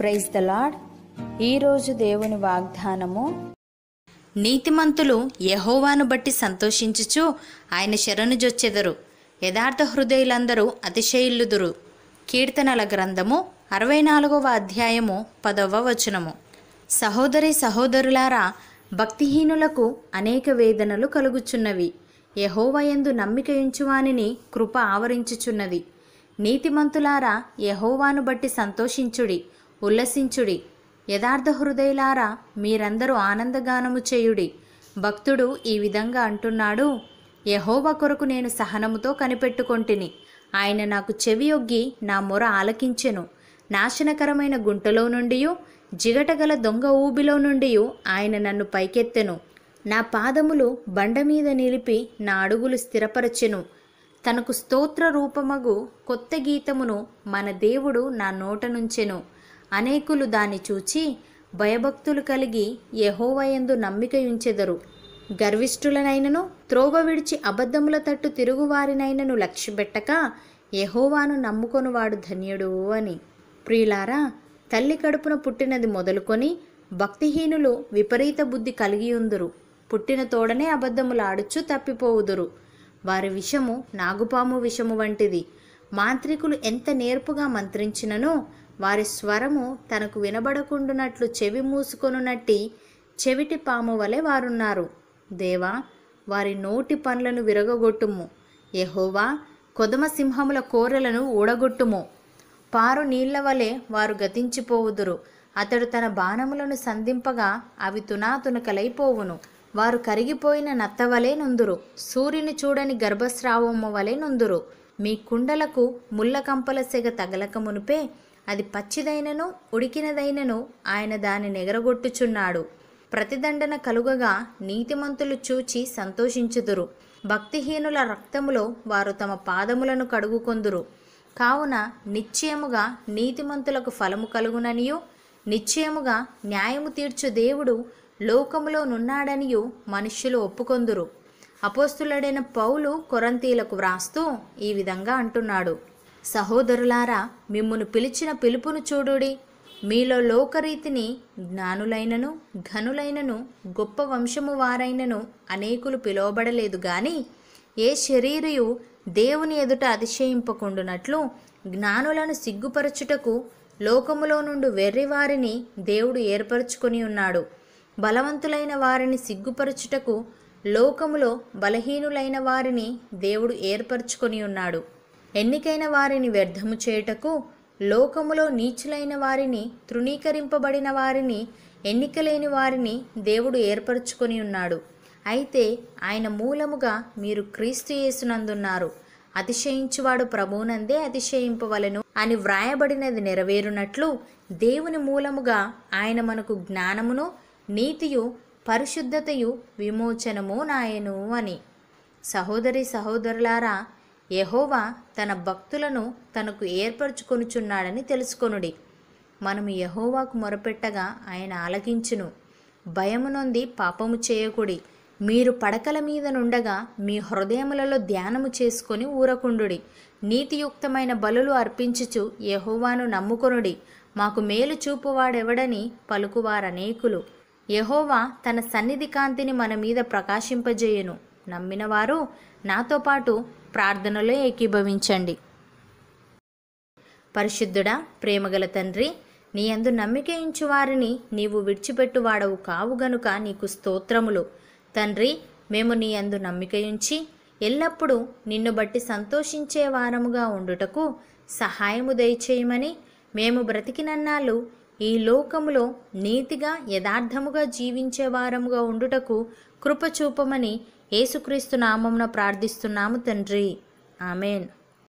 praise the lord ఈరోజు దేవుని వాగ్దానము నీతిమంతులు యహోవాను బట్టి సంతోషించుచు ఆయన శరణు జొచ్చెదరు యథార్థ హృదయులందరూ అతిశయిల్లుదురు కీర్తనల గ్రంథము అరవై నాలుగవ అధ్యాయము పదవ వచనము సహోదరి సహోదరులారా భక్తిహీనులకు అనేక వేదనలు కలుగుచున్నవి యహోవయందు నమ్మిక కృప ఆవరించుచున్నది నీతిమంతులారా యహోవాను బట్టి సంతోషించుడి ఉల్లసించుడి యథార్థ హృదయులారా మీరందరూ ఆనందగానము చేయుడి భక్తుడు ఈ విధంగా అంటున్నాడు యహోవ కొరకు నేను సహనముతో కనిపెట్టుకొంటిని ఆయన నాకు చెవియొగ్గి నా మొర ఆలకించెను నాశనకరమైన గుంటలో నుండి జిగటగల దొంగ ఊబిలో నుండి ఆయన నన్ను పైకెత్తెను నా పాదములు బండ మీద నిలిపి నా అడుగులు స్థిరపరచెను తనకు స్తోత్ర రూపమగు కొత్త గీతమును మన దేవుడు నా నోట నుంచెను అనేకులు దాన్ని చూచి భయభక్తులు కలిగి యహోవయందు నమ్మికయుంచెదరు ఉంచెదరు గర్విష్ఠులనైనను త్రోవ విడిచి అబద్ధముల తట్టు తిరుగువారినైనను లక్ష్యపెట్టక యహోవాను నమ్ముకొనువాడు ధన్యుడు అని ప్రియులారా తల్లి కడుపున పుట్టినది మొదలుకొని భక్తిహీనులు విపరీత బుద్ధి కలిగియుందురు పుట్టిన తోడనే అబద్ధములాడుచు తప్పిపోవుదురు వారి విషము నాగుపాము విషము వంటిది మాంత్రికులు ఎంత నేర్పుగా మంత్రించిననో వారి స్వరము తనకు వినబడకుండునట్లు చెవి మూసుకొనున్నట్టి చెవిటి పాము వలె వారున్నారు దేవా వారి నోటి పనులను విరగొట్టుము యహోవా కొదమసింహముల కోరలను ఊడగొట్టుము పారు నీళ్ల వలె వారు గతించిపోవుదురు అతడు తన బాణములను సంధింపగా అవి తునాతునకలైపోవును వారు కరిగిపోయిన నత్తవలే నుందురు సూర్యుని చూడని గర్భస్రావము వలె నుందురు మీ కుండలకు ముళ్ళకంపల సెగ తగలక మునిపే అది పచ్చిదైనను ఉడికినదైనను ఆయన దానిని ఎగరగొట్టుచున్నాడు ప్రతిదండన కలుగగా నీతిమంతులు చూచి సంతోషించుదురు భక్తిహీనుల రక్తములో వారు తమ పాదములను కడుగుకొందురు కావున నిశ్చయముగా నీతిమంతులకు ఫలము కలుగుననియు నిశ్చయముగా న్యాయము తీర్చు దేవుడు నున్నాడనియు మనుష్యులు ఒప్పుకొందురు అపోస్తులడైన పౌలు కొరంతీలకు వ్రాస్తూ ఈ విధంగా అంటున్నాడు సహోదరులారా మిమ్మును పిలిచిన పిలుపును చూడుడి మీలో లోకరీతిని జ్ఞానులైనను ఘనులైనను గొప్ప వంశము వారైనను అనేకులు పిలువబడలేదు గాని ఏ శరీరయు దేవుని ఎదుట అతిశయింపకుండునట్లు జ్ఞానులను సిగ్గుపరచుటకు లోకములో నుండి వెర్రివారిని దేవుడు ఏర్పరచుకొని ఉన్నాడు బలవంతులైన వారిని సిగ్గుపరచుటకు లోకములో బలహీనులైన వారిని దేవుడు ఏర్పరచుకొని ఉన్నాడు ఎన్నికైన వారిని వ్యర్థము చేయుటకు లోకములో నీచులైన వారిని తృణీకరింపబడిన వారిని ఎన్నికలేని వారిని దేవుడు ఏర్పరచుకొని ఉన్నాడు అయితే ఆయన మూలముగా మీరు క్రీస్తు యేసునందున్నారు అతిశయించువాడు ప్రభువునందే అతిశయింపవలను అని వ్రాయబడినది నెరవేరునట్లు దేవుని మూలముగా ఆయన మనకు జ్ఞానమును నీతియు పరిశుద్ధతయు విమోచనము నాయను అని సహోదరి సహోదరులారా యహోవా తన భక్తులను తనకు ఏర్పరచుకొనుచున్నాడని తెలుసుకొనుడి మనము యహోవాకు మొరపెట్టగా ఆయన ఆలకించును భయము నొంది పాపము చేయకుడి మీరు పడకల మీద నుండగా మీ హృదయములలో ధ్యానము చేసుకొని ఊరకుండుడి నీతియుక్తమైన బలులు అర్పించుచు యహోవాను నమ్ముకొనుడి మాకు మేలు చూపువాడెవడని పలుకువారనేకులు యహోవా తన సన్నిధి కాంతిని మన మీద ప్రకాశింపజేయును నమ్మిన వారు నాతో పాటు ప్రార్థనలో ఏకీభవించండి పరిశుద్ధుడా ప్రేమగల తండ్రి నీ అందు ఇంచు వారిని నీవు విడిచిపెట్టువాడవు కావు గనుక నీకు స్తోత్రములు తండ్రి మేము నీ అందు ఉంచి ఎల్లప్పుడూ నిన్ను బట్టి సంతోషించే వారముగా ఉండుటకు సహాయము దయచేయమని మేము బ్రతికినన్నాళ్ళు ఈ లోకములో నీతిగా యథార్థముగా జీవించే వారముగా ఉండుటకు కృపచూపమని ఏసుక్రీస్తు నామంన ప్రార్థిస్తున్నాము తండ్రి ఆమెన్